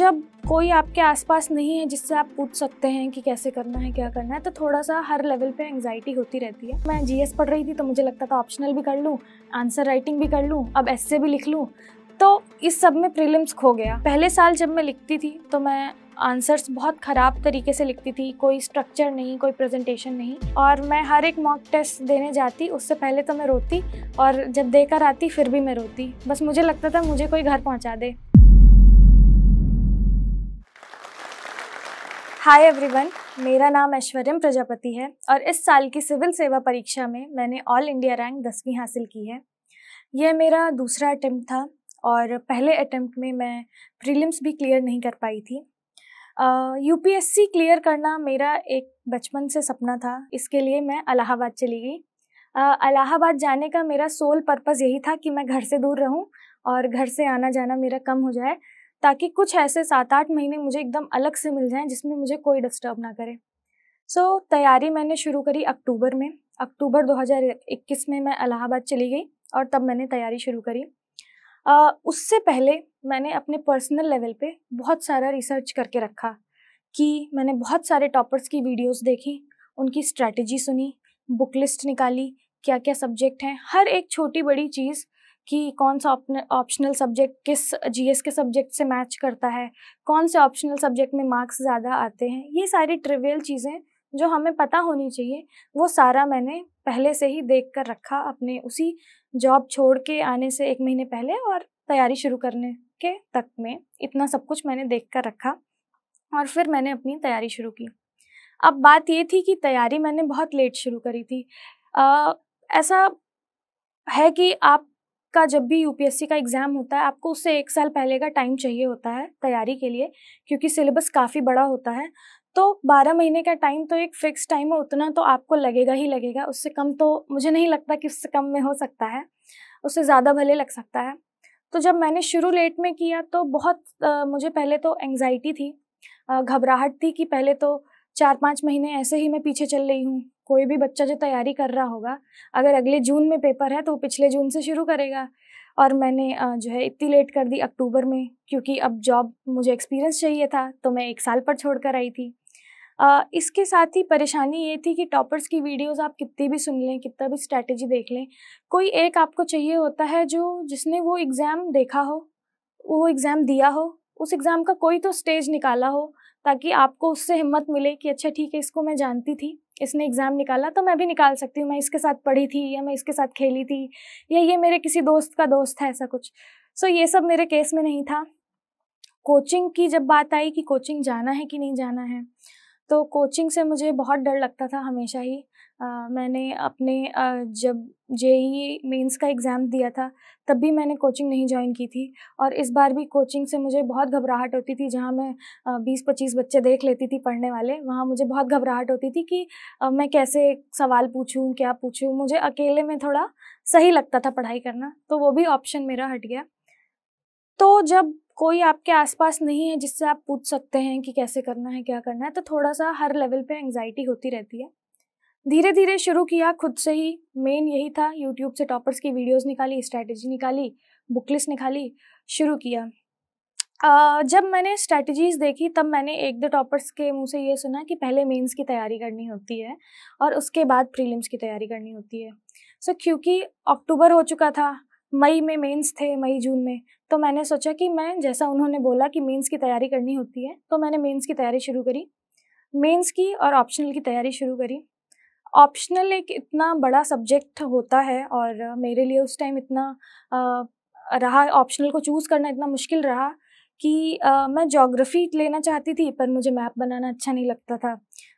जब कोई आपके आसपास नहीं है जिससे आप पूछ सकते हैं कि कैसे करना है क्या करना है तो थोड़ा सा हर लेवल पे एंगजाइटी होती रहती है मैं जीएस पढ़ रही थी तो मुझे लगता था ऑप्शनल भी कर लूँ आंसर राइटिंग भी कर लूँ अब एस भी लिख लूँ तो इस सब में प्रीलिम्स खो गया पहले साल जब मैं लिखती थी तो मैं आंसर्स बहुत ख़राब तरीके से लिखती थी कोई स्ट्रक्चर नहीं कोई प्रेजेंटेशन नहीं और मैं हर एक मॉक टेस्ट देने जाती उससे पहले तो मैं रोती और जब देकर आती फिर भी मैं रोती बस मुझे लगता था मुझे कोई घर पहुंचा दे हाय एवरीवन मेरा नाम ऐश्वर्यम प्रजापति है और इस साल की सिविल सेवा परीक्षा में मैंने ऑल इंडिया रैंक दसवीं हासिल की है यह मेरा दूसरा अटैम्प्ट था और पहले अटैम्प्ट में मैं प्रीलिम्स भी क्लियर नहीं कर पाई थी यूपीएससी uh, क्लियर करना मेरा एक बचपन से सपना था इसके लिए मैं अलाहाबाद चली गई अलाहाबाद uh, जाने का मेरा सोल पर्पज़ यही था कि मैं घर से दूर रहूं और घर से आना जाना मेरा कम हो जाए ताकि कुछ ऐसे सात आठ महीने मुझे एकदम अलग से मिल जाएं जिसमें मुझे कोई डिस्टर्ब ना करे सो so, तैयारी मैंने शुरू करी अक्टूबर में अक्टूबर 2021 में मैं अलाहाबाद चली गई और तब मैंने तैयारी शुरू करी आ, उससे पहले मैंने अपने पर्सनल लेवल पे बहुत सारा रिसर्च करके रखा कि मैंने बहुत सारे टॉपर्स की वीडियोस देखी उनकी स्ट्रैटी सुनी बुक लिस्ट निकाली क्या क्या सब्जेक्ट हैं हर एक छोटी बड़ी चीज़ कि कौन सा ऑप्शनल सब्जेक्ट किस जीएस के सब्जेक्ट से मैच करता है कौन से ऑप्शनल सब्जेक्ट में मार्क्स ज़्यादा आते हैं ये सारी ट्रिवियल चीज़ें जो हमें पता होनी चाहिए वो सारा मैंने पहले से ही देख कर रखा अपने उसी जॉब छोड़ के आने से एक महीने पहले और तैयारी शुरू करने के तक में इतना सब कुछ मैंने देख कर रखा और फिर मैंने अपनी तैयारी शुरू की अब बात ये थी कि तैयारी मैंने बहुत लेट शुरू करी थी आ, ऐसा है कि आप का जब भी यूपीएससी का एग्ज़ाम होता है आपको उससे एक साल पहले का टाइम चाहिए होता है तैयारी के लिए क्योंकि सिलेबस काफ़ी बड़ा होता है तो बारह महीने का टाइम तो एक फ़िक्स टाइम है उतना तो आपको लगेगा ही लगेगा उससे कम तो मुझे नहीं लगता कि उससे कम में हो सकता है उससे ज़्यादा भले लग सकता है तो जब मैंने शुरू लेट में किया तो बहुत आ, मुझे पहले तो एंग्जाइटी थी घबराहट थी कि पहले तो चार पाँच महीने ऐसे ही मैं पीछे चल रही हूँ कोई भी बच्चा जो तैयारी कर रहा होगा अगर अगले जून में पेपर है तो वो पिछले जून से शुरू करेगा और मैंने जो है इतनी लेट कर दी अक्टूबर में क्योंकि अब जॉब मुझे एक्सपीरियंस चाहिए था तो मैं एक साल पर छोड़ कर आई थी इसके साथ ही परेशानी ये थी कि टॉपर्स की वीडियोस आप कितनी भी सुन लें कितना भी स्ट्रैटेजी देख लें कोई एक आपको चाहिए होता है जो जिसने वो एग्ज़ाम देखा हो वो एग्ज़ाम दिया हो उस एग्ज़ाम का कोई तो स्टेज निकाला हो ताकि आपको उससे हिम्मत मिले कि अच्छा ठीक है इसको मैं जानती थी इसने एग्ज़ाम निकाला तो मैं भी निकाल सकती हूँ मैं इसके साथ पढ़ी थी या मैं इसके साथ खेली थी या ये मेरे किसी दोस्त का दोस्त है ऐसा कुछ सो so, ये सब मेरे केस में नहीं था कोचिंग की जब बात आई कि कोचिंग जाना है कि नहीं जाना है तो कोचिंग से मुझे बहुत डर लगता था हमेशा ही मैंने अपने जब ई मेंस का एग्ज़ाम दिया था तब भी मैंने कोचिंग नहीं ज्वाइन की थी और इस बार भी कोचिंग से मुझे बहुत घबराहट होती थी जहाँ मैं बीस पच्चीस बच्चे देख लेती थी पढ़ने वाले वहाँ मुझे बहुत घबराहट होती थी कि मैं कैसे सवाल पूछूँ क्या पूछूँ मुझे अकेले में थोड़ा सही लगता था पढ़ाई करना तो वो भी ऑप्शन मेरा हट गया तो जब कोई आपके आसपास नहीं है जिससे आप पूछ सकते हैं कि कैसे करना है क्या करना है तो थोड़ा सा हर लेवल पे एंजाइटी होती रहती है धीरे धीरे शुरू किया खुद से ही मेन यही था यूट्यूब से टॉपर्स की वीडियोस निकाली स्ट्रैटेजी निकाली बुक लिस्ट निकाली शुरू किया uh, जब मैंने स्ट्रैटेजीज देखी तब मैंने एक दो टॉपर्स के मुंह से ये सुना कि पहले मेंस की तैयारी करनी होती है और उसके बाद प्रीलिम्स की तैयारी करनी होती है सो so, क्योंकि अक्टूबर हो चुका था मई में मेंस थे मई जून में तो मैंने सोचा कि मैं जैसा उन्होंने बोला कि मेंस की तैयारी करनी होती है तो मैंने मेंस की तैयारी शुरू करी मेंस की और ऑप्शनल की तैयारी शुरू करी ऑप्शनल एक इतना बड़ा सब्जेक्ट होता है और मेरे लिए उस टाइम इतना रहा ऑप्शनल को चूज़ करना इतना मुश्किल रहा कि आ, मैं जोग्राफ़ी लेना चाहती थी पर मुझे मैप बनाना अच्छा नहीं लगता था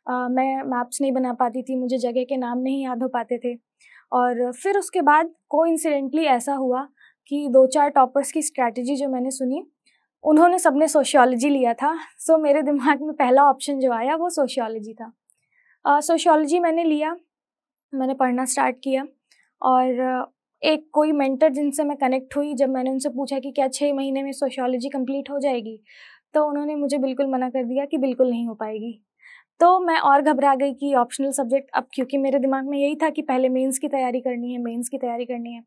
आ, मैं मैप्स नहीं बना पाती थी मुझे जगह के नाम नहीं याद हो पाते थे और फिर उसके बाद को ऐसा हुआ कि दो चार टॉपर्स की स्ट्रैटेजी जो मैंने सुनी उन्होंने सबने सोशियोलॉजी लिया था सो मेरे दिमाग में पहला ऑप्शन जो आया वो सोशियोलॉजी था सोशोलॉजी uh, मैंने लिया मैंने पढ़ना स्टार्ट किया और एक कोई मेंटर जिनसे मैं कनेक्ट हुई जब मैंने उनसे पूछा कि क्या छः महीने में सोशोलॉजी कंप्लीट हो जाएगी तो उन्होंने मुझे बिल्कुल मना कर दिया कि बिल्कुल नहीं हो पाएगी तो मैं और घबरा गई कि ऑप्शनल सब्जेक्ट अब क्योंकि मेरे दिमाग में यही था कि पहले मेंस की तैयारी करनी है मेंस की तैयारी करनी है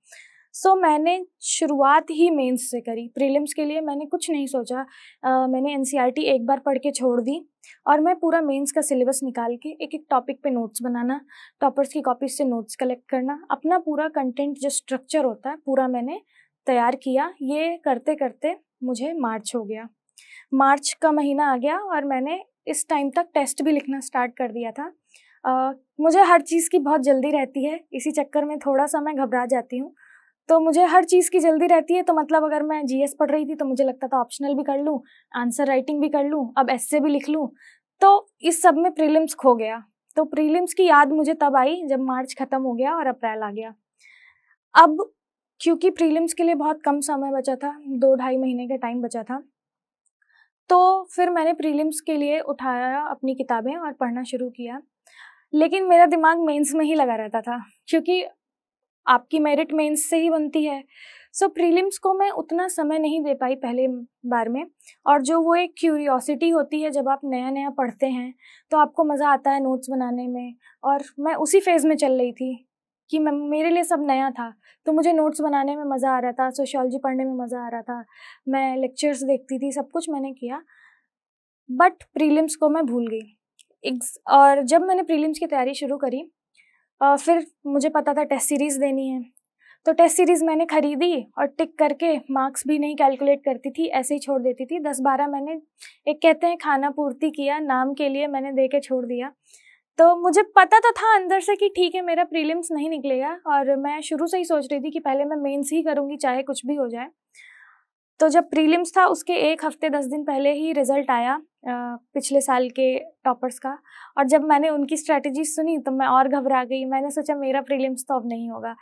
सो so, मैंने शुरुआत ही मेंस से करी प्रीलिम्स के लिए मैंने कुछ नहीं सोचा आ, मैंने एन e एक बार पढ़ के छोड़ दी और मैं पूरा मेंस का सिलेबस निकाल के एक एक टॉपिक पे नोट्स बनाना टॉपर्स की कॉपीज से नोट्स कलेक्ट करना अपना पूरा कंटेंट जो स्ट्रक्चर होता है पूरा मैंने तैयार किया ये करते करते मुझे मार्च हो गया मार्च का महीना आ गया और मैंने इस टाइम तक टेस्ट भी लिखना स्टार्ट कर दिया था आ, मुझे हर चीज़ की बहुत जल्दी रहती है इसी चक्कर में थोड़ा सा मैं घबरा जाती हूँ तो मुझे हर चीज़ की जल्दी रहती है तो मतलब अगर मैं जी पढ़ रही थी तो मुझे लगता था ऑप्शनल भी कर लूँ आंसर राइटिंग भी कर लूँ अब एस्से भी लिख लूँ तो इस सब में प्रीलिम्स खो गया तो प्रीलिम्स की याद मुझे तब आई जब मार्च ख़त्म हो गया और अप्रैल आ गया अब क्योंकि प्रीलिम्स के लिए बहुत कम समय बचा था दो ढाई महीने का टाइम बचा था तो फिर मैंने प्रीलिम्स के लिए उठाया अपनी किताबें और पढ़ना शुरू किया लेकिन मेरा दिमाग मेंस में ही लगा रहता था क्योंकि आपकी मेरिट मेंस से ही बनती है सो so, प्रीलिम्स को मैं उतना समय नहीं दे पाई पहले बार में और जो वो एक क्यूरियोसिटी होती है जब आप नया नया पढ़ते हैं तो आपको मज़ा आता है नोट्स बनाने में और मैं उसी फेज़ में चल रही थी कि मैं मेरे लिए सब नया था तो मुझे नोट्स बनाने में मज़ा आ रहा था सोशोलॉजी पढ़ने में मज़ा आ रहा था मैं लेक्चर्स देखती थी सब कुछ मैंने किया बट प्रीलिम्स को मैं भूल गई और जब मैंने प्रीलिम्स की तैयारी शुरू करी और फिर मुझे पता था टेस्ट सीरीज़ देनी है तो टेस्ट सीरीज़ मैंने ख़रीदी और टिक करके मार्क्स भी नहीं कैलकुलेट करती थी ऐसे ही छोड़ देती थी दस बारह मैंने एक कहते हैं खाना पूर्ति किया नाम के लिए मैंने दे के छोड़ दिया तो मुझे पता तो था अंदर से कि ठीक है मेरा प्रीलिम्स नहीं निकलेगा और मैं शुरू से ही सोच रही थी कि पहले मैं मेंस ही करूँगी चाहे कुछ भी हो जाए तो जब प्रीलिम्स था उसके एक हफ्ते दस दिन पहले ही रिजल्ट आया पिछले साल के टॉपर्स का और जब मैंने उनकी स्ट्रैटेजी सुनी तो मैं और घबरा गई मैंने सोचा मेरा प्रीलिम्स तो अब नहीं होगा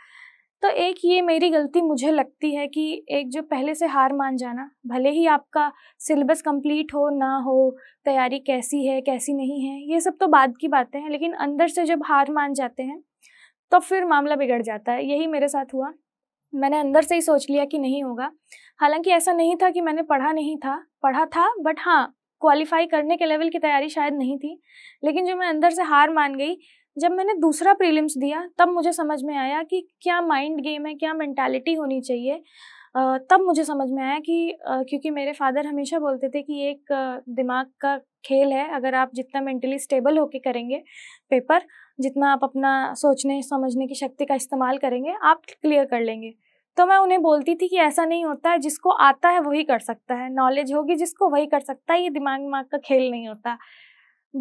तो एक ये मेरी गलती मुझे लगती है कि एक जो पहले से हार मान जाना भले ही आपका सिलेबस कंप्लीट हो ना हो तैयारी कैसी है कैसी नहीं है ये सब तो बाद की बातें हैं लेकिन अंदर से जब हार मान जाते हैं तो फिर मामला बिगड़ जाता है यही मेरे साथ हुआ मैंने अंदर से ही सोच लिया कि नहीं होगा हालांकि ऐसा नहीं था कि मैंने पढ़ा नहीं था पढ़ा था बट हाँ क्वालिफाई करने के लेवल की तैयारी शायद नहीं थी लेकिन जो मैं अंदर से हार मान गई जब मैंने दूसरा प्रीलिम्स दिया तब मुझे समझ में आया कि क्या माइंड गेम है क्या मैंटेलिटी होनी चाहिए तब मुझे समझ में आया कि क्योंकि मेरे फादर हमेशा बोलते थे कि एक दिमाग का खेल है अगर आप जितना मेंटली स्टेबल होके करेंगे पेपर जितना आप अपना सोचने समझने की शक्ति का इस्तेमाल करेंगे आप क्लियर कर लेंगे तो मैं उन्हें बोलती थी कि ऐसा नहीं होता है जिसको आता है वही कर सकता है नॉलेज होगी जिसको वही कर सकता है ये दिमाग दिमाग का खेल नहीं होता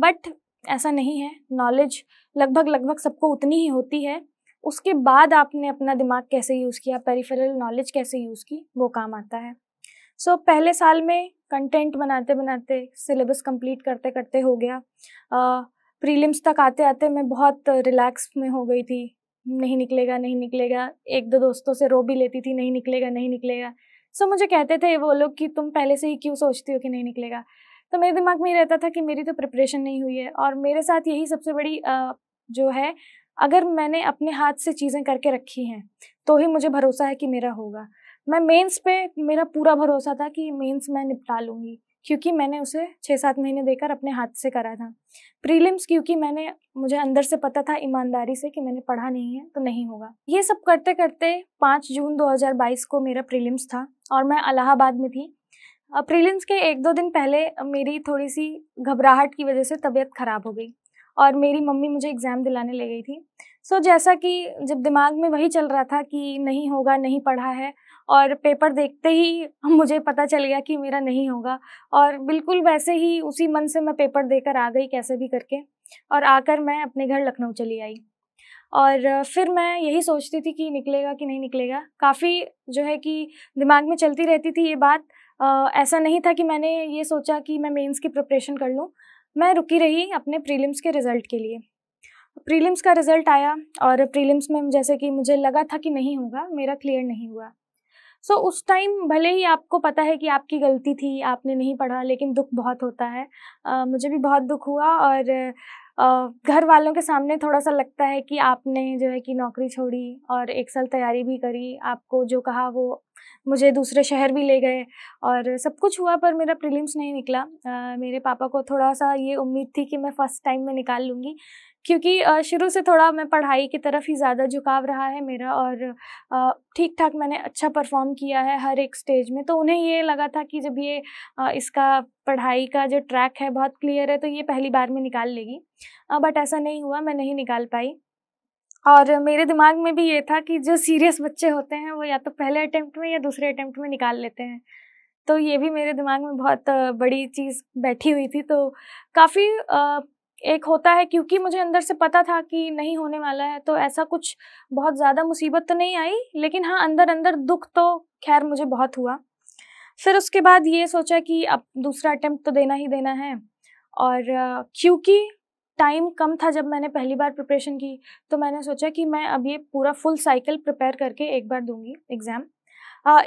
बट ऐसा नहीं है नॉलेज लगभग लगभग सबको उतनी ही होती है उसके बाद आपने अपना दिमाग कैसे यूज़ किया पेरिफेरल नॉलेज कैसे यूज़ की वो काम आता है सो so, पहले साल में कंटेंट बनाते बनाते सिलेबस कंप्लीट करते करते हो गया प्रीलिम्स तक आते आते मैं बहुत रिलैक्स में हो गई थी नहीं निकलेगा नहीं निकलेगा एक दो दोस्तों से रो भी लेती थी नहीं निकलेगा नहीं निकलेगा सो मुझे कहते थे वो लोग कि तुम पहले से ही क्यों सोचती हो कि नहीं निकलेगा तो मेरे दिमाग में ये रहता था कि मेरी तो प्रिपरेशन नहीं हुई है और मेरे साथ यही सबसे बड़ी जो है अगर मैंने अपने हाथ से चीज़ें करके रखी हैं तो ही मुझे भरोसा है कि मेरा होगा मैं मेंस पे मेरा पूरा भरोसा था कि मेंस मैं निपटा लूँगी क्योंकि मैंने उसे छः सात महीने देकर अपने हाथ से करा था प्रीलिम्स क्योंकि मैंने मुझे अंदर से पता था ईमानदारी से कि मैंने पढ़ा नहीं है तो नहीं होगा ये सब करते करते पाँच जून 2022 को मेरा प्रीलिम्स था और मैं अलाहाबाद में थी प्रीलिम्स के एक दो दिन पहले मेरी थोड़ी सी घबराहट की वजह से तबीयत ख़राब हो गई और मेरी मम्मी मुझे एग्ज़ाम दिलाने ले गई थी सो so, जैसा कि जब दिमाग में वही चल रहा था कि नहीं होगा नहीं पढ़ा है और पेपर देखते ही मुझे पता चल गया कि मेरा नहीं होगा और बिल्कुल वैसे ही उसी मन से मैं पेपर देकर आ गई कैसे भी करके और आकर मैं अपने घर लखनऊ चली आई और फिर मैं यही सोचती थी कि निकलेगा कि नहीं निकलेगा काफ़ी जो है कि दिमाग में चलती रहती थी ये बात आ, ऐसा नहीं था कि मैंने ये सोचा कि मैं मेंस की प्रिपरेशन कर लूँ मैं रुकी रही अपने प्रीलिम्स के रिज़ल्ट के लिए प्रीलिम्स का रिज़ल्ट आया और प्रीलिम्स में जैसे कि मुझे लगा था कि नहीं होगा मेरा क्लियर नहीं हुआ सो उस टाइम भले ही आपको पता है कि आपकी गलती थी आपने नहीं पढ़ा लेकिन दुख बहुत होता है मुझे भी बहुत दुख हुआ और घर वालों के सामने थोड़ा सा लगता है कि आपने जो है कि नौकरी छोड़ी और एक साल तैयारी भी करी आपको जो कहा वो मुझे दूसरे शहर भी ले गए और सब कुछ हुआ पर मेरा प्रीलिम्स नहीं निकला आ, मेरे पापा को थोड़ा सा ये उम्मीद थी कि मैं फ़र्स्ट टाइम में निकाल लूँगी क्योंकि शुरू से थोड़ा मैं पढ़ाई की तरफ ही ज़्यादा झुकाव रहा है मेरा और ठीक ठाक मैंने अच्छा परफॉर्म किया है हर एक स्टेज में तो उन्हें ये लगा था कि जब ये इसका पढ़ाई का जो ट्रैक है बहुत क्लियर है तो ये पहली बार में निकाल लेगी बट ऐसा नहीं हुआ मैं नहीं निकाल पाई और मेरे दिमाग में भी ये था कि जो सीरियस बच्चे होते हैं वो या तो पहले अटैम्प्ट में या दूसरे अटैम्प्ट में निकाल लेते हैं तो ये भी मेरे दिमाग में बहुत बड़ी चीज़ बैठी हुई थी तो काफ़ी एक होता है क्योंकि मुझे अंदर से पता था कि नहीं होने वाला है तो ऐसा कुछ बहुत ज़्यादा मुसीबत तो नहीं आई लेकिन हाँ अंदर अंदर दुख तो खैर मुझे बहुत हुआ फिर उसके बाद ये सोचा कि अब दूसरा अटैम्प्ट तो देना ही देना है और क्योंकि टाइम कम था जब मैंने पहली बार प्रिपरेशन की तो मैंने सोचा कि मैं अब ये पूरा फुल साइकिल प्रिपेयर करके एक बार दूंगी एग्ज़ाम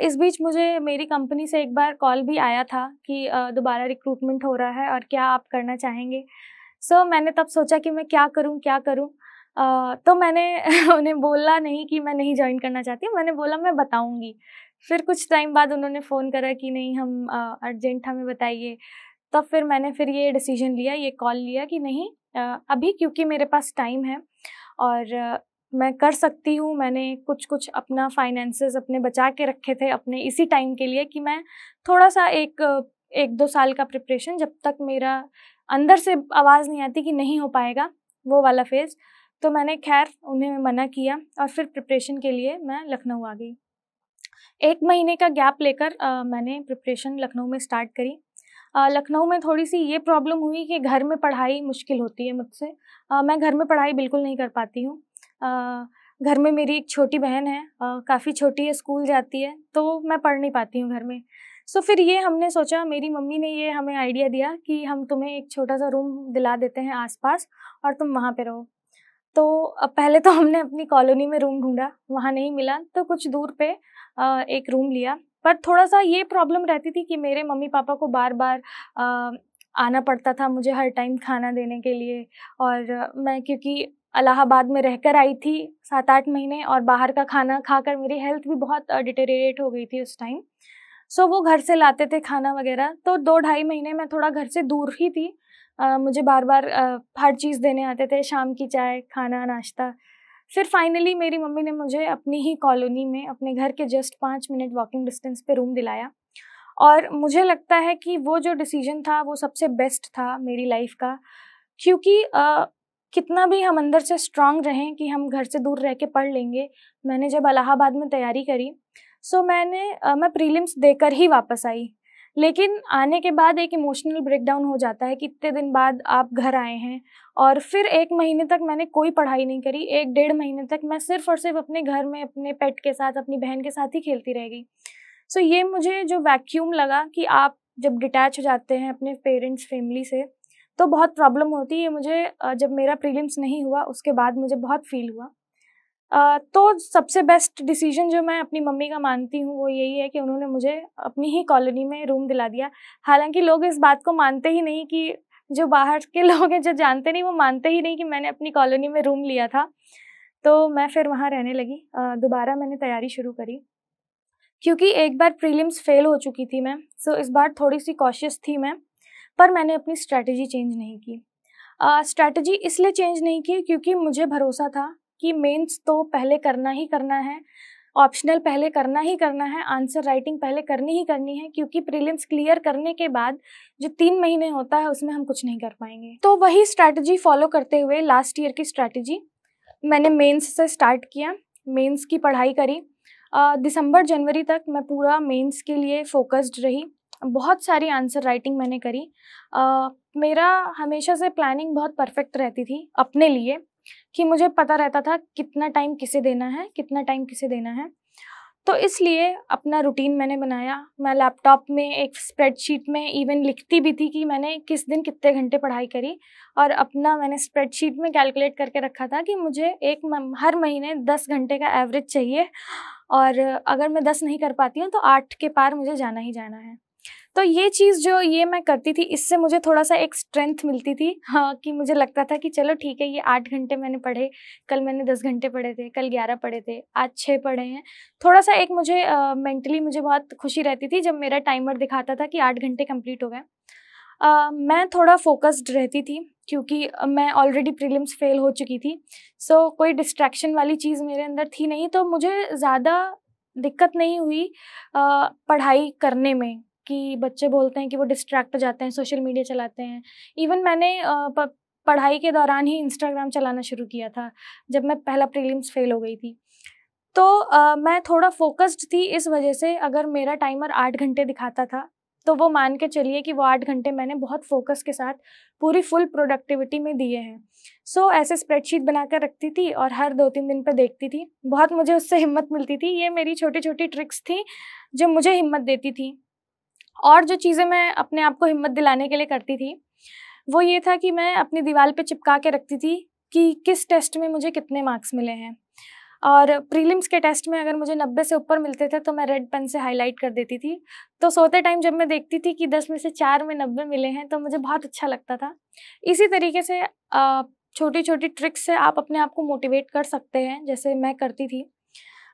इस बीच मुझे मेरी कंपनी से एक बार कॉल भी आया था कि दोबारा रिक्रूटमेंट हो रहा है और क्या आप करना चाहेंगे सो so, मैंने तब सोचा कि मैं क्या करूँ क्या करूँ तो मैंने उन्हें बोला नहीं कि मैं नहीं ज्वाइन करना चाहती मैंने बोला मैं बताऊँगी फिर कुछ टाइम बाद उन्होंने फ़ोन करा कि नहीं हम अर्जेंट हमें बताइए तब तो फिर मैंने फिर ये डिसीजन लिया ये कॉल लिया कि नहीं अभी क्योंकि मेरे पास टाइम है और मैं कर सकती हूँ मैंने कुछ कुछ अपना फाइनेंसेस अपने बचा के रखे थे अपने इसी टाइम के लिए कि मैं थोड़ा सा एक एक दो साल का प्रिपरेशन जब तक मेरा अंदर से आवाज़ नहीं आती कि नहीं हो पाएगा वो वाला फेज़ तो मैंने खैर उन्हें मना किया और फिर प्रिपरेशन के लिए मैं लखनऊ आ गई एक महीने का गैप लेकर मैंने प्रिपरेशन लखनऊ में स्टार्ट करी लखनऊ में थोड़ी सी ये प्रॉब्लम हुई कि घर में पढ़ाई मुश्किल होती है मुझसे मैं घर में पढ़ाई बिल्कुल नहीं कर पाती हूँ घर में मेरी एक छोटी बहन है काफ़ी छोटी है स्कूल जाती है तो मैं पढ़ नहीं पाती हूँ घर में सो फिर ये हमने सोचा मेरी मम्मी ने ये हमें आइडिया दिया कि हम तुम्हें एक छोटा सा रूम दिला देते हैं आसपास और तुम वहाँ पे रहो तो अब पहले तो हमने अपनी कॉलोनी में रूम ढूंढा वहाँ नहीं मिला तो कुछ दूर पे एक रूम लिया पर थोड़ा सा ये प्रॉब्लम रहती थी कि मेरे मम्मी पापा को बार बार आना पड़ता था मुझे हर टाइम खाना देने के लिए और मैं क्योंकि अलाहाबाद में रहकर आई थी सात आठ महीने और बाहर का खाना खाकर मेरी हेल्थ भी बहुत डिटेरेट हो गई थी उस टाइम सो वो घर से लाते थे खाना वगैरह तो दो ढाई महीने मैं थोड़ा घर से दूर ही थी आ, मुझे बार बार आ, हर चीज़ देने आते थे शाम की चाय खाना नाश्ता फिर फाइनली मेरी मम्मी ने मुझे अपनी ही कॉलोनी में अपने घर के जस्ट पाँच मिनट वॉकिंग डिस्टेंस पे रूम दिलाया और मुझे लगता है कि वो जो डिसीजन था वो सबसे बेस्ट था मेरी लाइफ का क्योंकि आ, कितना भी हम अंदर से स्ट्रांग रहें कि हम घर से दूर रह के पढ़ लेंगे मैंने जब अलाहाबाद में तैयारी करी सो so, मैंने आ, मैं प्रीलिम्स देकर ही वापस आई लेकिन आने के बाद एक इमोशनल ब्रेकडाउन हो जाता है कि इतने दिन बाद आप घर आए हैं और फिर एक महीने तक मैंने कोई पढ़ाई नहीं करी एक डेढ़ महीने तक मैं सिर्फ और सिर्फ अपने घर में अपने पेट के साथ अपनी बहन के साथ ही खेलती रह गई सो so, ये मुझे जो वैक्यूम लगा कि आप जब डिटैच हो जाते हैं अपने पेरेंट्स फैमिली से तो बहुत प्रॉब्लम होती है मुझे जब मेरा प्रीलिम्स नहीं हुआ उसके बाद मुझे बहुत फील हुआ तो सबसे बेस्ट डिसीजन जो मैं अपनी मम्मी का मानती हूँ वो यही है कि उन्होंने मुझे अपनी ही कॉलोनी में रूम दिला दिया हालांकि लोग इस बात को मानते ही नहीं कि जो बाहर के लोग हैं जो जानते नहीं वो मानते ही नहीं कि मैंने अपनी कॉलोनी में रूम लिया था तो मैं फिर वहाँ रहने लगी दोबारा मैंने तैयारी शुरू करी क्योंकि एक बार प्रीलिम्स फेल हो चुकी थी मैं सो इस बार थोड़ी सी कॉशियस थी मैं पर मैंने अपनी स्ट्रैटेजी चेंज नहीं की स्ट्रैटेजी इसलिए चेंज नहीं की क्योंकि मुझे भरोसा था कि मेंस तो पहले करना ही करना है ऑप्शनल पहले करना ही करना है आंसर राइटिंग पहले करनी ही करनी है क्योंकि प्रीलिम्स क्लियर करने के बाद जो तीन महीने होता है उसमें हम कुछ नहीं कर पाएंगे तो वही स्ट्रैटेजी फॉलो करते हुए लास्ट ईयर की स्ट्रैटेजी मैंने मेंस से स्टार्ट किया मेंस की पढ़ाई करी दिसंबर जनवरी तक मैं पूरा मेंस के लिए फोकस्ड रही बहुत सारी आंसर राइटिंग मैंने करी uh, मेरा हमेशा से प्लानिंग बहुत परफेक्ट रहती थी अपने लिए कि मुझे पता रहता था कितना टाइम किसे देना है कितना टाइम किसे देना है तो इसलिए अपना रूटीन मैंने बनाया मैं लैपटॉप में एक स्प्रेडशीट में इवन लिखती भी थी कि मैंने किस दिन कितने घंटे पढ़ाई करी और अपना मैंने स्प्रेडशीट में कैलकुलेट करके रखा था कि मुझे एक हर महीने दस घंटे का एवरेज चाहिए और अगर मैं दस नहीं कर पाती हूँ तो आठ के पार मुझे जाना ही जाना है तो ये चीज़ जो ये मैं करती थी इससे मुझे थोड़ा सा एक स्ट्रेंथ मिलती थी हाँ कि मुझे लगता था कि चलो ठीक है ये आठ घंटे मैंने पढ़े कल मैंने दस घंटे पढ़े थे कल ग्यारह पढ़े थे आज छः पढ़े हैं थोड़ा सा एक मुझे मेंटली मुझे बहुत खुशी रहती थी जब मेरा टाइमर दिखाता था कि आठ घंटे कम्प्लीट हो गए Uh, मैं थोड़ा फोकस्ड रहती थी क्योंकि मैं ऑलरेडी प्रीलिम्स फेल हो चुकी थी सो so, कोई डिस्ट्रैक्शन वाली चीज़ मेरे अंदर थी नहीं तो मुझे ज़्यादा दिक्कत नहीं हुई पढ़ाई करने में कि बच्चे बोलते हैं कि वो डिस्ट्रैक्ट हो जाते हैं सोशल मीडिया चलाते हैं इवन मैंने पढ़ाई के दौरान ही इंस्टाग्राम चलाना शुरू किया था जब मैं पहला प्रीलिम्स फेल हो गई थी तो आ, मैं थोड़ा फोकस्ड थी इस वजह से अगर मेरा टाइमर आठ घंटे दिखाता था तो वो मान के चलिए कि वो आठ घंटे मैंने बहुत फोकस के साथ पूरी फुल प्रोडक्टिविटी में दिए हैं सो so, ऐसे स्प्रेडशीट बनाकर रखती थी और हर दो तीन दिन पर देखती थी बहुत मुझे उससे हिम्मत मिलती थी ये मेरी छोटी छोटी ट्रिक्स थी जो मुझे हिम्मत देती थी और जो चीज़ें मैं अपने आप को हिम्मत दिलाने के लिए करती थी वो ये था कि मैं अपनी दीवार पे चिपका के रखती थी कि किस टेस्ट में मुझे कितने मार्क्स मिले हैं और प्रीलिम्स के टेस्ट में अगर मुझे नब्बे से ऊपर मिलते थे तो मैं रेड पेन से हाईलाइट कर देती थी तो सोते टाइम जब मैं देखती थी कि दस में से चार में नब्बे मिले हैं तो मुझे बहुत अच्छा लगता था इसी तरीके से छोटी छोटी ट्रिक्स से आप अपने आप को मोटिवेट कर सकते हैं जैसे मैं करती थी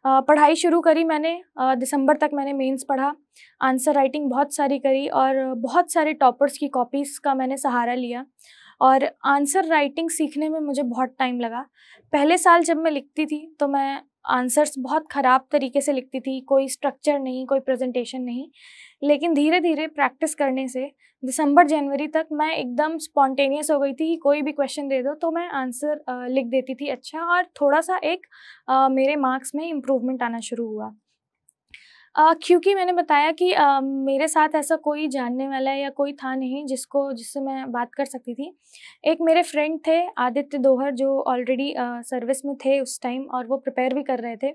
पढ़ाई शुरू करी मैंने दिसंबर तक मैंने मेंस पढ़ा आंसर राइटिंग बहुत सारी करी और बहुत सारे टॉपर्स की कॉपीज़ का मैंने सहारा लिया और आंसर राइटिंग सीखने में मुझे बहुत टाइम लगा पहले साल जब मैं लिखती थी तो मैं आंसर्स बहुत ख़राब तरीके से लिखती थी कोई स्ट्रक्चर नहीं कोई प्रेजेंटेशन नहीं लेकिन धीरे धीरे प्रैक्टिस करने से दिसंबर जनवरी तक मैं एकदम स्पॉन्टेनियस हो गई थी कि कोई भी क्वेश्चन दे दो तो मैं आंसर लिख देती थी अच्छा और थोड़ा सा एक मेरे मार्क्स में इम्प्रूवमेंट आना शुरू हुआ क्योंकि मैंने बताया कि आ, मेरे साथ ऐसा कोई जानने वाला या कोई था नहीं जिसको जिससे मैं बात कर सकती थी एक मेरे फ्रेंड थे आदित्य दोहर जो ऑलरेडी सर्विस में थे उस टाइम और वो प्रिपेयर भी कर रहे थे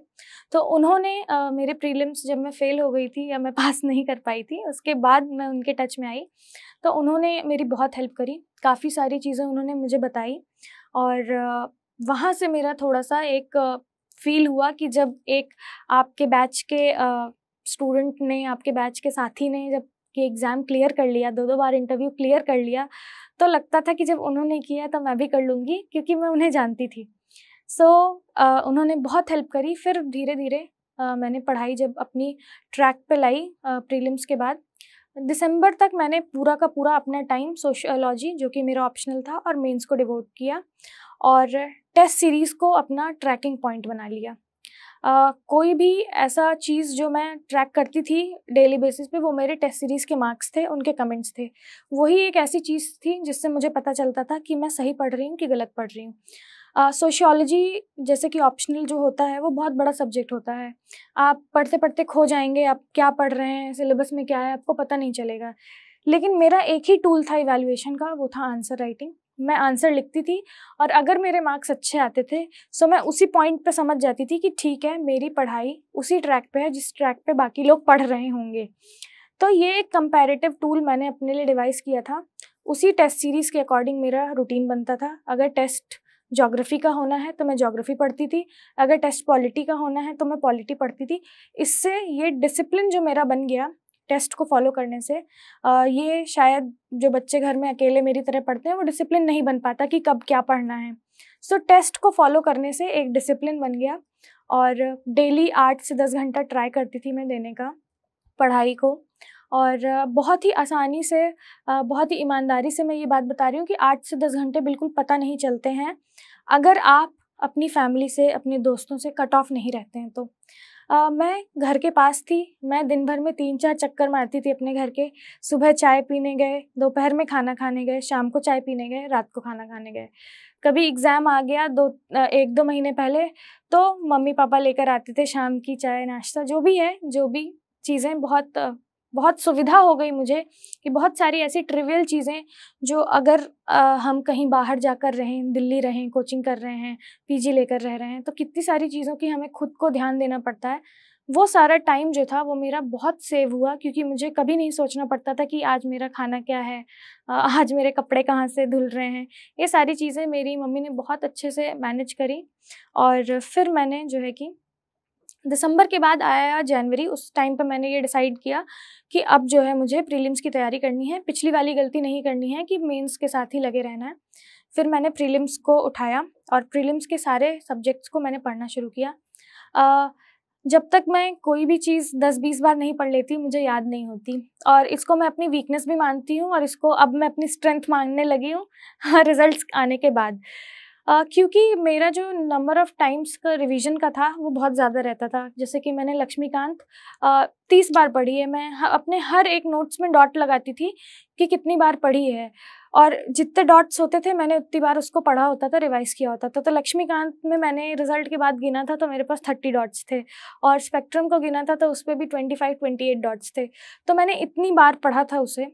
तो उन्होंने आ, मेरे प्रीलिम्स जब मैं फ़ेल हो गई थी या मैं पास नहीं कर पाई थी उसके बाद मैं उनके टच में आई तो उन्होंने मेरी बहुत हेल्प करी काफ़ी सारी चीज़ें उन्होंने मुझे बताई और वहाँ से मेरा थोड़ा सा एक फील हुआ कि जब एक आपके बैच के स्टूडेंट ने आपके बैच के साथी ने जब कि एग्ज़ाम क्लियर कर लिया दो दो बार इंटरव्यू क्लियर कर लिया तो लगता था कि जब उन्होंने किया तो मैं भी कर लूँगी क्योंकि मैं उन्हें जानती थी सो so, उन्होंने बहुत हेल्प करी फिर धीरे धीरे आ, मैंने पढ़ाई जब अपनी ट्रैक पे लाई प्रीलिम्स के बाद दिसंबर तक मैंने पूरा का पूरा अपना टाइम सोशलॉजी जो कि मेरा ऑप्शनल था और मेन्स को डिवोट किया और टेस्ट सीरीज़ को अपना ट्रैकिंग पॉइंट बना लिया कोई भी ऐसा चीज़ जो मैं ट्रैक करती थी डेली बेसिस पे वो मेरे टेस्ट सीरीज़ के मार्क्स थे उनके कमेंट्स थे वही एक ऐसी चीज़ थी जिससे मुझे पता चलता था कि मैं सही पढ़ रही हूँ कि गलत पढ़ रही हूँ सोशियोलॉजी uh, जैसे कि ऑप्शनल जो होता है वो बहुत बड़ा सब्जेक्ट होता है आप पढ़ते पढ़ते खो जाएंगे आप क्या पढ़ रहे हैं सिलेबस में क्या है आपको पता नहीं चलेगा लेकिन मेरा एक ही टूल था इवेल्युएशन का वो था आंसर राइटिंग मैं आंसर लिखती थी और अगर मेरे मार्क्स अच्छे आते थे सो मैं उसी पॉइंट पे समझ जाती थी कि ठीक है मेरी पढ़ाई उसी ट्रैक पे है जिस ट्रैक पे बाकी लोग पढ़ रहे होंगे तो ये एक कंपैरेटिव टूल मैंने अपने लिए डिवाइस किया था उसी टेस्ट सीरीज़ के अकॉर्डिंग मेरा रूटीन बनता था अगर टेस्ट जोग्राफ़ी का होना है तो मैं जोग्राफ़ी पढ़ती थी अगर टेस्ट पॉलिटी का होना है तो मैं पॉलिटी पढ़ती थी इससे ये डिसिप्लिन जो मेरा बन गया टेस्ट को फॉलो करने से ये शायद जो बच्चे घर में अकेले मेरी तरह पढ़ते हैं वो डिसिप्लिन नहीं बन पाता कि कब क्या पढ़ना है सो so, टेस्ट को फॉलो करने से एक डिसिप्लिन बन गया और डेली आठ से दस घंटा ट्राई करती थी मैं देने का पढ़ाई को और बहुत ही आसानी से बहुत ही ईमानदारी से मैं ये बात बता रही हूँ कि आठ से दस घंटे बिल्कुल पता नहीं चलते हैं अगर आप अपनी फैमिली से अपने दोस्तों से कट ऑफ नहीं रहते हैं तो आ, मैं घर के पास थी मैं दिन भर में तीन चार चक्कर मारती थी अपने घर के सुबह चाय पीने गए दोपहर में खाना खाने गए शाम को चाय पीने गए रात को खाना खाने गए कभी एग्ज़ाम आ गया दो एक दो महीने पहले तो मम्मी पापा लेकर आते थे शाम की चाय नाश्ता जो भी है जो भी चीज़ें बहुत बहुत सुविधा हो गई मुझे कि बहुत सारी ऐसी ट्रिवियल चीज़ें जो अगर आ, हम कहीं बाहर जाकर रहें दिल्ली रहें कोचिंग कर रहे हैं पीजी लेकर रह रहे हैं तो कितनी सारी चीज़ों की हमें खुद को ध्यान देना पड़ता है वो सारा टाइम जो था वो मेरा बहुत सेव हुआ क्योंकि मुझे कभी नहीं सोचना पड़ता था कि आज मेरा खाना क्या है आज मेरे कपड़े कहाँ से धुल रहे हैं ये सारी चीज़ें मेरी मम्मी ने बहुत अच्छे से मैनेज करी और फिर मैंने जो है कि दिसंबर के बाद आया जनवरी उस टाइम पर मैंने ये डिसाइड किया कि अब जो है मुझे प्रीलिम्स की तैयारी करनी है पिछली वाली गलती नहीं करनी है कि मेंस के साथ ही लगे रहना है फिर मैंने प्रीलिम्स को उठाया और प्रीलिम्स के सारे सब्जेक्ट्स को मैंने पढ़ना शुरू किया आ, जब तक मैं कोई भी चीज़ दस बीस बार नहीं पढ़ लेती मुझे याद नहीं होती और इसको मैं अपनी वीकनेस भी मानती हूँ और इसको अब मैं अपनी स्ट्रेंथ मानने लगी हूँ रिज़ल्ट हाँ, आने के बाद क्योंकि मेरा जो नंबर ऑफ टाइम्स का रिवीजन का था वो बहुत ज़्यादा रहता था जैसे कि मैंने लक्ष्मीकांत तीस बार पढ़ी है मैं अपने हर एक नोट्स में डॉट लगाती थी कि कितनी बार पढ़ी है और जितने डॉट्स होते थे मैंने उतनी बार उसको पढ़ा होता था रिवाइज़ किया होता था तो लक्ष्मीकांत में मैंने रिजल्ट के बाद गिना था तो मेरे पास थर्टी डॉट्स थे और स्पेक्ट्रम को गिना था तो उस पर भी twenty five twenty eight dots थे तो मैंने इतनी बार पढ़ा था उसे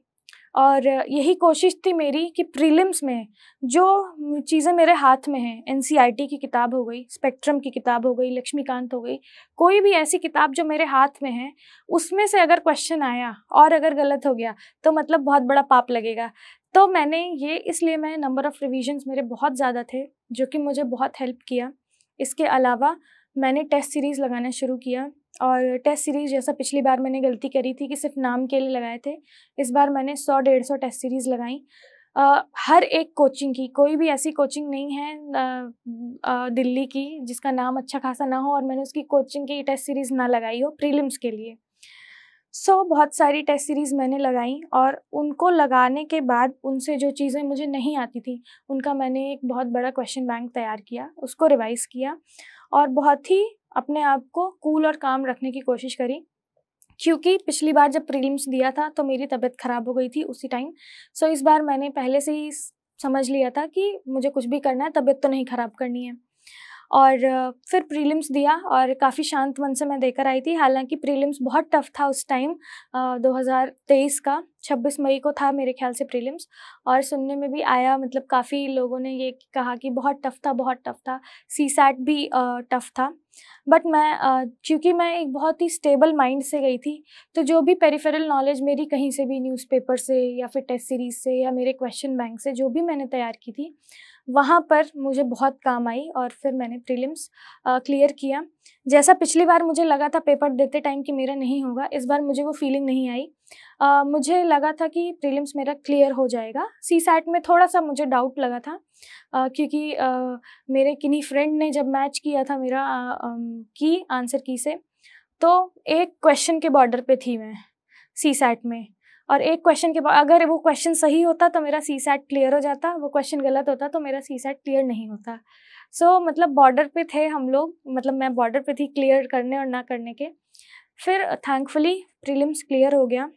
और यही कोशिश थी मेरी कि प्रीलिम्स में जो चीज़ें मेरे हाथ में हैं एन e की किताब हो गई स्पेक्ट्रम की किताब हो गई लक्ष्मीकांत हो गई कोई भी ऐसी किताब जो मेरे हाथ में है उसमें से अगर क्वेश्चन आया और अगर गलत हो गया तो मतलब बहुत बड़ा पाप लगेगा तो मैंने ये इसलिए मैं नंबर ऑफ़ रिविजन्स मेरे बहुत ज़्यादा थे जो कि मुझे बहुत हेल्प किया इसके अलावा मैंने टेस्ट सीरीज़ लगाना शुरू किया और टेस्ट सीरीज़ जैसा पिछली बार मैंने गलती करी थी कि सिर्फ नाम के लिए लगाए थे इस बार मैंने सौ डेढ़ सौ टेस्ट सीरीज़ लगाई हर एक कोचिंग की कोई भी ऐसी कोचिंग नहीं है आ, आ, दिल्ली की जिसका नाम अच्छा खासा ना हो और मैंने उसकी कोचिंग की टेस्ट सीरीज़ ना लगाई हो प्रीलिम्स के लिए सो so, बहुत सारी टेस्ट सीरीज़ मैंने लगाई और उनको लगाने के बाद उनसे जो चीज़ें मुझे नहीं आती थी उनका मैंने एक बहुत बड़ा क्वेश्चन बैंक तैयार किया उसको रिवाइज़ किया और बहुत ही अपने आप को कूल और काम रखने की कोशिश करी क्योंकि पिछली बार जब प्रीलिम्स दिया था तो मेरी तबीयत ख़राब हो गई थी उसी टाइम सो इस बार मैंने पहले से ही समझ लिया था कि मुझे कुछ भी करना है तबीयत तो नहीं ख़राब करनी है और फिर प्रीलिम्स दिया और काफ़ी शांत मन से मैं देकर आई थी हालांकि प्रीलिम्स बहुत टफ था उस टाइम 2023 का 26 मई को था मेरे ख्याल से प्रीलिम्स और सुनने में भी आया मतलब काफ़ी लोगों ने ये कहा कि बहुत टफ था बहुत टफ था सी सैट भी टफ था बट मैं क्योंकि मैं एक बहुत ही स्टेबल माइंड से गई थी तो जो भी पेरिफेरल नॉलेज मेरी कहीं से भी न्यूज़पेपर से या फिर टेस्ट सीरीज़ से या मेरे क्वेश्चन बैंक से जो भी मैंने तैयार की थी वहाँ पर मुझे बहुत काम आई और फिर मैंने प्रीलिम्स क्लियर किया जैसा पिछली बार मुझे लगा था पेपर देते टाइम कि मेरा नहीं होगा इस बार मुझे वो फीलिंग नहीं आई आ, मुझे लगा था कि प्रीलिम्स मेरा क्लियर हो जाएगा सी सैट में थोड़ा सा मुझे डाउट लगा था आ, क्योंकि आ, मेरे किन्हीं फ्रेंड ने जब मैच किया था मेरा आ, आ, की आंसर की से तो एक क्वेश्चन के बॉर्डर पे थी मैं सी सैट में और एक क्वेश्चन के बाद अगर वो क्वेश्चन सही होता तो मेरा सी सैट क्लियर हो जाता वो क्वेश्चन गलत होता तो मेरा सी सेट क्लियर नहीं होता सो so, मतलब बॉर्डर पे थे हम लोग मतलब मैं बॉर्डर पे थी क्लियर करने और ना करने के फिर थैंकफुली प्रीलिम्स क्लियर हो गया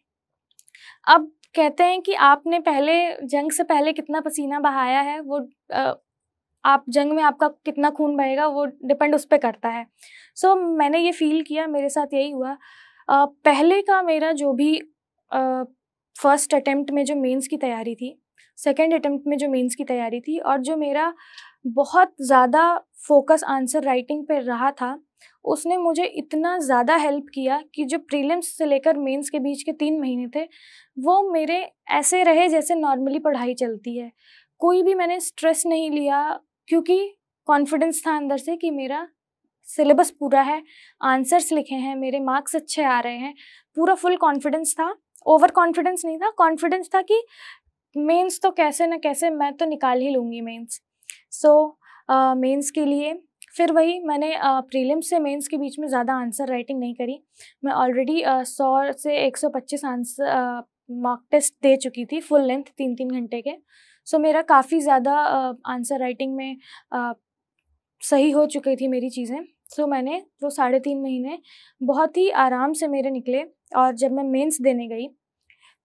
अब कहते हैं कि आपने पहले जंग से पहले कितना पसीना बहाया है वो आ, आप जंग में आपका कितना खून बहेगा वो डिपेंड उस पर करता है सो so, मैंने ये फील किया मेरे साथ यही हुआ आ, पहले का मेरा जो भी Uh, फर्स्ट अटैम्प्ट में जो मेंस की तैयारी थी सेकेंड अटैम्प्ट में जो मेंस की तैयारी थी और जो मेरा बहुत ज़्यादा फोकस आंसर राइटिंग पर रहा था उसने मुझे इतना ज़्यादा हेल्प किया कि जो प्रीलिम्स से लेकर मेंस के बीच के तीन महीने थे वो मेरे ऐसे रहे जैसे नॉर्मली पढ़ाई चलती है कोई भी मैंने स्ट्रेस नहीं लिया क्योंकि कॉन्फिडेंस था अंदर से कि मेरा सिलेबस पूरा है आंसर्स लिखे हैं मेरे मार्क्स अच्छे आ रहे हैं पूरा फुल कॉन्फिडेंस था ओवर कॉन्फिडेंस नहीं था कॉन्फिडेंस था कि मेंस तो कैसे ना कैसे मैं तो निकाल ही लूँगी मेंस सो मेंस के लिए फिर वही मैंने प्रीलिम्स uh, से मेंस के बीच में ज़्यादा आंसर राइटिंग नहीं करी मैं ऑलरेडी सौ uh, से पच्चीस आंसर मॉक टेस्ट दे चुकी थी फुल लेंथ तीन तीन घंटे के सो so, मेरा काफ़ी ज़्यादा आंसर राइटिंग में सही हो चुकी थी मेरी चीज़ें सो so, मैंने वो साढ़े तीन महीने बहुत ही आराम से मेरे निकले और जब मैं मेंस देने गई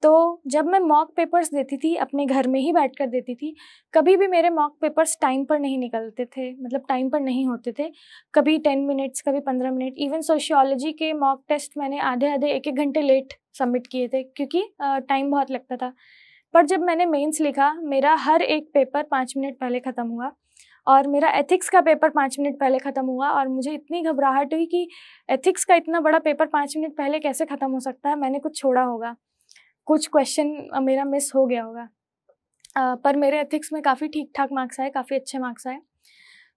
तो जब मैं मॉक पेपर्स देती थी अपने घर में ही बैठ कर देती थी कभी भी मेरे मॉक पेपर्स टाइम पर नहीं निकलते थे मतलब टाइम पर नहीं होते थे कभी टेन मिनट्स कभी पंद्रह मिनट इवन सोशियोलॉजी के मॉक टेस्ट मैंने आधे आधे एक एक घंटे लेट सबमिट किए थे क्योंकि टाइम बहुत लगता था पर जब मैंने मेंस लिखा मेरा हर एक पेपर पाँच मिनट पहले ख़त्म हुआ और मेरा एथिक्स का पेपर पाँच मिनट पहले ख़त्म हुआ और मुझे इतनी घबराहट हुई कि एथिक्स का इतना बड़ा पेपर पाँच मिनट पहले कैसे ख़त्म हो सकता है मैंने कुछ छोड़ा होगा कुछ क्वेश्चन मेरा मिस हो गया होगा आ, पर मेरे एथिक्स में काफ़ी ठीक ठाक मार्क्स आए काफ़ी अच्छे मार्क्स आए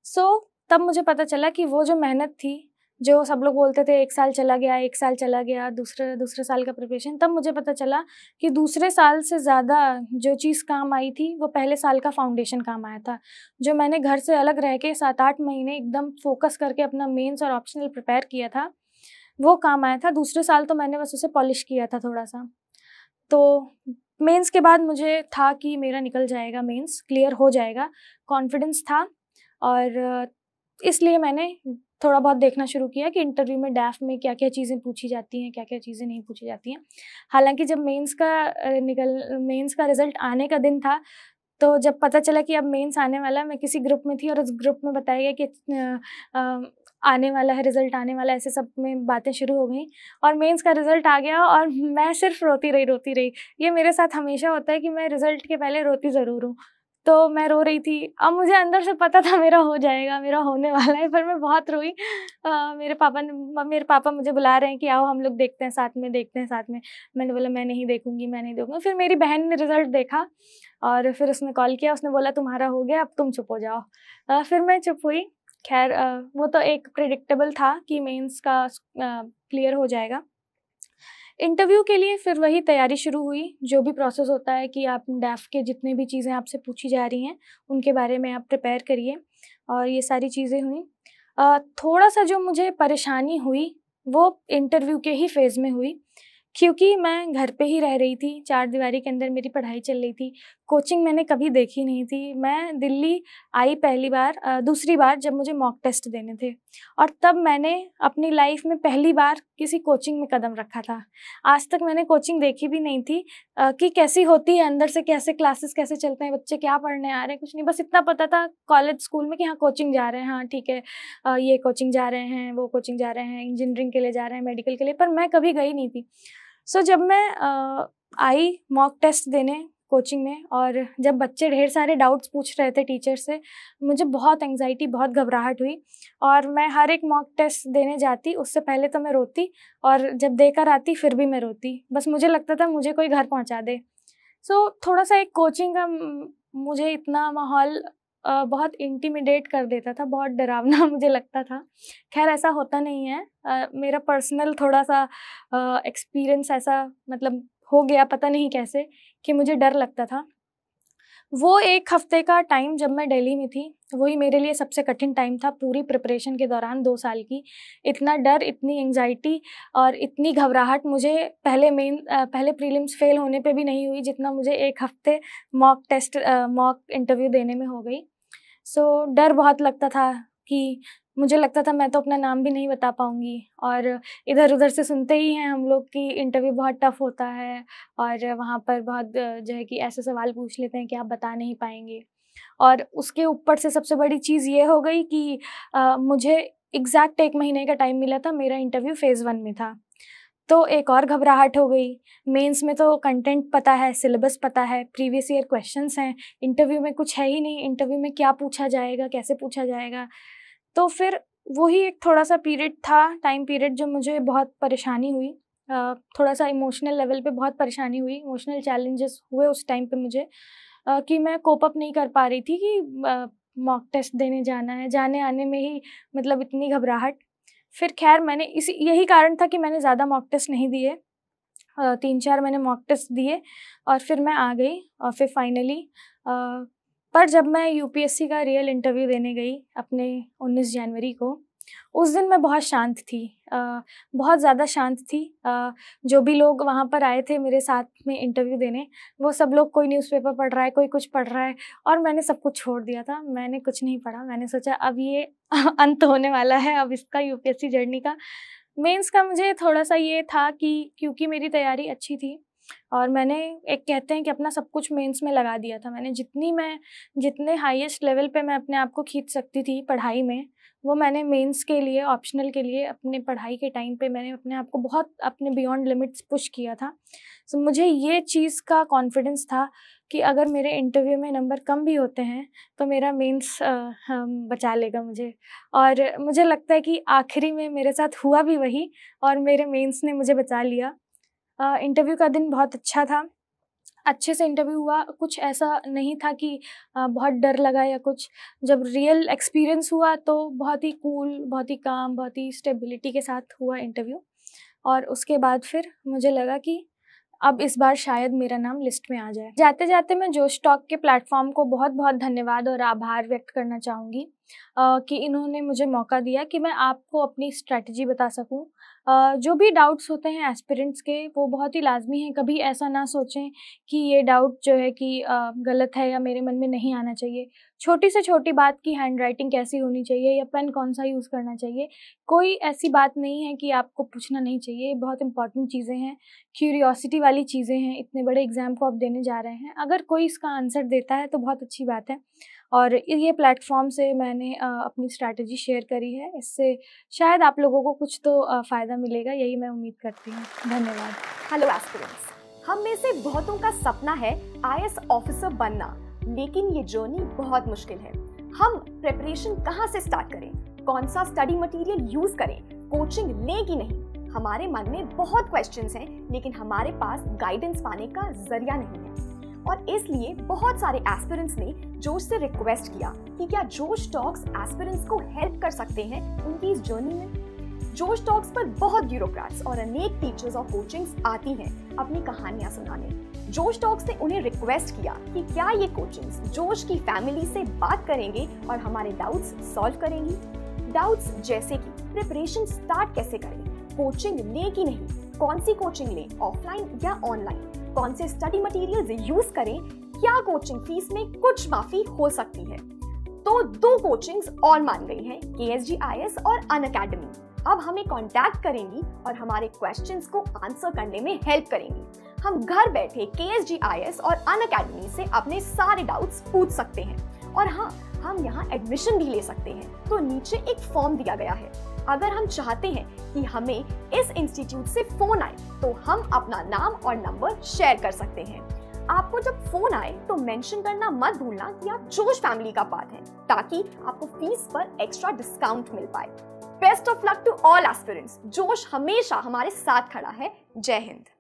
सो so, तब मुझे पता चला कि वो जो मेहनत थी जो सब लोग बोलते थे एक साल चला गया एक साल चला गया दूसरे दूसरे साल का प्रिपरेशन तब मुझे पता चला कि दूसरे साल से ज़्यादा जो चीज़ काम आई थी वो पहले साल का फाउंडेशन काम आया था जो मैंने घर से अलग रह के सात आठ महीने एकदम फोकस करके अपना मेंस और ऑप्शनल प्रिपेयर किया था वो काम आया था दूसरे साल तो मैंने बस उसे पॉलिश किया था थोड़ा सा तो मेन्स के बाद मुझे था कि मेरा निकल जाएगा मेन्स क्लियर हो जाएगा कॉन्फिडेंस था और इसलिए मैंने थोड़ा बहुत देखना शुरू किया कि इंटरव्यू में डैफ में क्या क्या चीज़ें पूछी जाती हैं क्या क्या चीज़ें नहीं पूछी जाती हैं हालांकि जब मेंस का निकल मेंस का रिजल्ट आने का दिन था तो जब पता चला कि अब मेंस आने वाला है मैं किसी ग्रुप में थी और उस ग्रुप में बताया गया कि आने वाला है रिजल्ट आने वाला ऐसे सब में बातें शुरू हो गई और मेंस का रिजल्ट आ गया और मैं सिर्फ रोती रही रोती रही ये मेरे साथ हमेशा होता है कि मैं रिजल्ट के पहले रोती ज़रूर हूँ तो मैं रो रही थी अब मुझे अंदर से पता था मेरा हो जाएगा मेरा होने वाला है पर मैं बहुत रोई आ, मेरे पापा ने मेरे पापा मुझे बुला रहे हैं कि आओ हम लोग देखते हैं साथ में देखते हैं साथ में मैंने बोला मैं नहीं देखूंगी मैं नहीं देखूंगी फिर मेरी बहन ने रिज़ल्ट देखा और फिर उसने कॉल किया उसने बोला तुम्हारा हो गया अब तुम चुप हो जाओ आ, फिर मैं चुप हुई खैर वो तो एक प्रिडिक्टेबल था कि मेन्स का क्लियर हो जाएगा इंटरव्यू के लिए फिर वही तैयारी शुरू हुई जो भी प्रोसेस होता है कि आप डैफ के जितने भी चीज़ें आपसे पूछी जा रही हैं उनके बारे में आप प्रिपेयर करिए और ये सारी चीज़ें हुई थोड़ा सा जो मुझे परेशानी हुई वो इंटरव्यू के ही फेज़ में हुई क्योंकि मैं घर पे ही रह रही थी चार दीवारी के अंदर मेरी पढ़ाई चल रही थी कोचिंग मैंने कभी देखी नहीं थी मैं दिल्ली आई पहली बार दूसरी बार जब मुझे मॉक टेस्ट देने थे और तब मैंने अपनी लाइफ में पहली बार किसी कोचिंग में कदम रखा था आज तक मैंने कोचिंग देखी भी नहीं थी कि कैसी होती है अंदर से कैसे क्लासेस कैसे चलते हैं बच्चे क्या पढ़ने आ रहे हैं कुछ नहीं बस इतना पता था कॉलेज स्कूल में कि हाँ कोचिंग जा रहे हैं हाँ ठीक है ये कोचिंग जा रहे हैं वो कोचिंग जा रहे हैं इंजीनियरिंग के लिए जा रहे हैं मेडिकल के लिए पर मैं कभी गई नहीं थी सो जब मैं आई मॉक टेस्ट देने कोचिंग में और जब बच्चे ढेर सारे डाउट्स पूछ रहे थे टीचर से मुझे बहुत एंग्जाइटी बहुत घबराहट हुई और मैं हर एक मॉक टेस्ट देने जाती उससे पहले तो मैं रोती और जब देकर आती फिर भी मैं रोती बस मुझे लगता था मुझे कोई घर पहुंचा दे सो so, थोड़ा सा एक कोचिंग का मुझे इतना माहौल बहुत इंटीमिडेट कर देता था बहुत डरावना मुझे लगता था खैर ऐसा होता नहीं है मेरा पर्सनल थोड़ा सा एक्सपीरियंस ऐसा मतलब हो गया पता नहीं कैसे कि मुझे डर लगता था वो एक हफ्ते का टाइम जब मैं दिल्ली में थी वही मेरे लिए सबसे कठिन टाइम था पूरी प्रिपरेशन के दौरान दो साल की इतना डर इतनी एंजाइटी और इतनी घबराहट मुझे पहले मेन पहले प्रीलिम्स फेल होने पे भी नहीं हुई जितना मुझे एक हफ्ते मॉक टेस्ट मॉक इंटरव्यू देने में हो गई सो so, डर बहुत लगता था कि मुझे लगता था मैं तो अपना नाम भी नहीं बता पाऊंगी और इधर उधर से सुनते ही हैं हम लोग कि इंटरव्यू बहुत टफ होता है और वहाँ पर बहुत जो है कि ऐसे सवाल पूछ लेते हैं कि आप बता नहीं पाएंगे और उसके ऊपर से सबसे बड़ी चीज़ ये हो गई कि आ, मुझे एग्जैक्ट एक महीने का टाइम मिला था मेरा इंटरव्यू फेज़ वन में था तो एक और घबराहट हो गई मेंस में तो कंटेंट पता है सिलेबस पता है प्रीवियस ईयर क्वेश्चंस हैं इंटरव्यू में कुछ है ही नहीं इंटरव्यू में क्या पूछा जाएगा कैसे पूछा जाएगा तो फिर वही एक थोड़ा सा पीरियड था टाइम पीरियड जो मुझे बहुत परेशानी हुई थोड़ा सा इमोशनल लेवल पे बहुत परेशानी हुई इमोशनल चैलेंजेस हुए उस टाइम पे मुझे कि मैं कोप अप नहीं कर पा रही थी कि मॉक टेस्ट देने जाना है जाने आने में ही मतलब इतनी घबराहट फिर खैर मैंने इसी यही कारण था कि मैंने ज़्यादा मॉक टेस्ट नहीं दिए तीन चार मैंने मॉक टेस्ट दिए और फिर मैं आ गई और फिर फाइनली पर जब मैं यूपीएससी का रियल इंटरव्यू देने गई अपने 19 जनवरी को उस दिन मैं बहुत शांत थी आ, बहुत ज़्यादा शांत थी आ, जो भी लोग वहाँ पर आए थे मेरे साथ में इंटरव्यू देने वो सब लोग कोई न्यूज़पेपर पढ़ रहा है कोई कुछ पढ़ रहा है और मैंने सब कुछ छोड़ दिया था मैंने कुछ नहीं पढ़ा मैंने सोचा अब ये अंत होने वाला है अब इसका यूपीएससी जर्नी का मेंस का मुझे थोड़ा सा ये था कि क्योंकि मेरी तैयारी अच्छी थी और मैंने एक कहते हैं कि अपना सब कुछ मेंस में लगा दिया था मैंने जितनी मैं जितने हाईएस्ट लेवल पे मैं अपने आप को खींच सकती थी पढ़ाई में वो मैंने मेंस के लिए ऑप्शनल के लिए अपने पढ़ाई के टाइम पे मैंने अपने आप को बहुत अपने बियॉन्ड लिमिट्स पुश किया था सो so, मुझे ये चीज़ का कॉन्फिडेंस था कि अगर मेरे इंटरव्यू में नंबर कम भी होते हैं तो मेरा मेंस बचा लेगा मुझे और मुझे लगता है कि आखिरी में मेरे साथ हुआ भी वही और मेरे मेंस ने मुझे बचा लिया इंटरव्यू का दिन बहुत अच्छा था अच्छे से इंटरव्यू हुआ कुछ ऐसा नहीं था कि बहुत डर लगा या कुछ जब रियल एक्सपीरियंस हुआ तो बहुत ही कूल बहुत ही काम बहुत ही स्टेबिलिटी के साथ हुआ इंटरव्यू और उसके बाद फिर मुझे लगा कि अब इस बार शायद मेरा नाम लिस्ट में आ जाए जाते जाते मैं जोश टॉक के प्लेटफॉर्म को बहुत बहुत धन्यवाद और आभार व्यक्त करना चाहूँगी कि इन्होंने मुझे मौका दिया कि मैं आपको अपनी स्ट्रैटेजी बता सकूँ जो भी डाउट्स होते हैं एस्पिरेंट्स के वो बहुत ही लाजमी हैं कभी ऐसा ना सोचें कि ये डाउट जो है कि गलत है या मेरे मन में नहीं आना चाहिए छोटी से छोटी बात की हैंड राइटिंग कैसी होनी चाहिए या पेन कौन सा यूज़ करना चाहिए कोई ऐसी बात नहीं है कि आपको पूछना नहीं चाहिए बहुत इंपॉर्टेंट चीज़ें हैं क्यूरियोसिटी वाली चीज़ें हैं इतने बड़े एग्ज़ाम को आप देने जा रहे हैं अगर कोई इसका आंसर देता है तो बहुत अच्छी बात है और ये प्लेटफॉर्म से मैंने अपनी स्ट्रैटेजी शेयर करी है इससे शायद आप लोगों को कुछ तो फ़ायदा मिलेगा यही मैं उम्मीद करती हूँ धन्यवाद हेलो एस्पिरेंट्स हम में से बहुतों का सपना है आई ऑफिसर बनना लेकिन ये जर्नी बहुत मुश्किल है हम प्रेपरेशन कहाँ से स्टार्ट करें कौन सा स्टडी मटेरियल यूज करें कोचिंग लें कि नहीं हमारे मन में बहुत क्वेश्चंस हैं लेकिन हमारे पास गाइडेंस पाने का जरिया नहीं है और इसलिए बहुत सारे एस्पिरेंट्स ने जोश से रिक्वेस्ट किया कि क्या जोश टॉक्स एस्पिरेंट्स को हेल्प कर सकते हैं उनकी इस जर्नी में जोश टॉक्स पर बहुत ब्यूरोक्रेट्स और अनेक टीचर्स और कोचिंग्स आती हैं अपनी कहानियां सुनाने जोश टॉक्स ने उन्हें रिक्वेस्ट किया कि क्या ये कोचिंग जोश की फैमिली से बात करेंगे और हमारे डाउट्स सॉल्व करेंगे डाउट्स जैसे कि प्रिपरेशन स्टार्ट कैसे करें कोचिंग लें कि नहीं कौन सी कोचिंग लें ऑफलाइन या ऑनलाइन कौन से स्टडी मटेरियल यूज करें क्या कोचिंग फीस में कुछ माफी हो सकती है तो दो कोचिंग और मान गई है के और अन अकेडमी अब हमें कॉन्टेक्ट करेंगी और हमारे क्वेश्चन को आंसर करने में हेल्प करेंगी हम घर बैठे के एस आई एस और अन अकेडमी से अपने सारे डाउट्स पूछ सकते हैं और हाँ हम यहाँ एडमिशन भी ले सकते हैं तो नीचे एक फॉर्म दिया गया है अगर हम चाहते हैं कि हमें इस इंस्टीट्यूट से फोन आए तो हम अपना नाम और नंबर शेयर कर सकते हैं आपको जब फोन आए तो मेंशन करना मत भूलना कि आप जोश फैमिली का पार्ट हैं ताकि आपको फीस पर एक्स्ट्रा डिस्काउंट मिल पाए best of luck to all aspirants Josh हमेशा हमारे साथ खड़ा है जय हिंद